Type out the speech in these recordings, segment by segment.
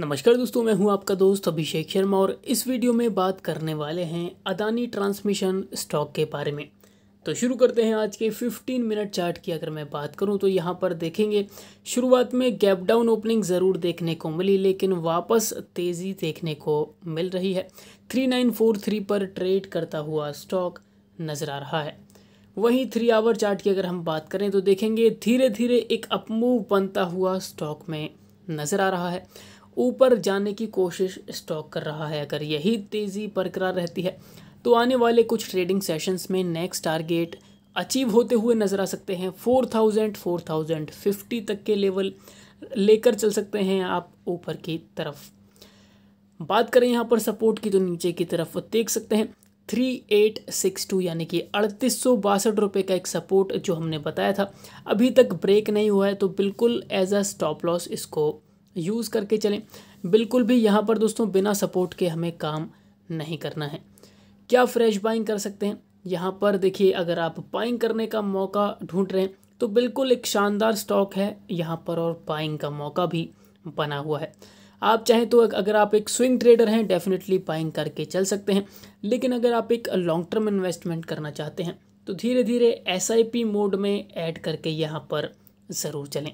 नमस्कार दोस्तों मैं हूं आपका दोस्त अभिषेक शर्मा और इस वीडियो में बात करने वाले हैं अदानी ट्रांसमिशन स्टॉक के बारे में तो शुरू करते हैं आज के 15 मिनट चार्ट की अगर मैं बात करूं तो यहां पर देखेंगे शुरुआत में गैप डाउन ओपनिंग ज़रूर देखने को मिली लेकिन वापस तेज़ी देखने को मिल रही है थ्री पर ट्रेड करता हुआ स्टॉक नज़र आ रहा है वहीं थ्री आवर चार्ट की अगर हम बात करें तो देखेंगे धीरे धीरे एक अपमूव बनता हुआ स्टॉक में नज़र आ रहा है ऊपर जाने की कोशिश स्टॉक कर रहा है अगर यही तेज़ी बरकरार रहती है तो आने वाले कुछ ट्रेडिंग सेशंस में नेक्स्ट टारगेट अचीव होते हुए नज़र आ सकते हैं four thousand four thousand fifty तक के लेवल लेकर चल सकते हैं आप ऊपर की तरफ बात करें यहाँ पर सपोर्ट की तो नीचे की तरफ देख सकते हैं थ्री एट सिक्स टू यानी कि अड़तीस सौ बासठ रुपये का एक सपोर्ट जो हमने बताया था अभी तक ब्रेक नहीं हुआ है तो बिल्कुल एज अ स्टॉप लॉस इसको यूज़ करके चलें बिल्कुल भी यहाँ पर दोस्तों बिना सपोर्ट के हमें काम नहीं करना है क्या फ्रेश बाइंग कर सकते हैं यहाँ पर देखिए अगर आप बाइंग करने का मौका ढूंढ रहे हैं तो बिल्कुल एक शानदार स्टॉक है यहाँ पर और बाइंग का मौका भी बना हुआ है आप चाहें तो अगर आप एक स्विंग ट्रेडर हैं डेफिनेटली बाइंग करके चल सकते हैं लेकिन अगर आप एक लॉन्ग टर्म इन्वेस्टमेंट करना चाहते हैं तो धीरे धीरे एस मोड में ऐड करके यहाँ पर ज़रूर चलें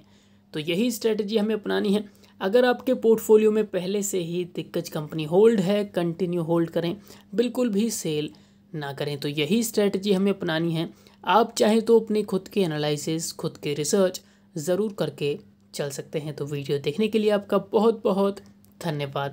तो यही स्ट्रेटजी हमें अपनानी है अगर आपके पोर्टफोलियो में पहले से ही दिग्गज कंपनी होल्ड है कंटिन्यू होल्ड करें बिल्कुल भी सेल ना करें तो यही स्ट्रेटजी हमें अपनानी है आप चाहे तो अपने खुद के एनालिसिस खुद के रिसर्च ज़रूर करके चल सकते हैं तो वीडियो देखने के लिए आपका बहुत बहुत धन्यवाद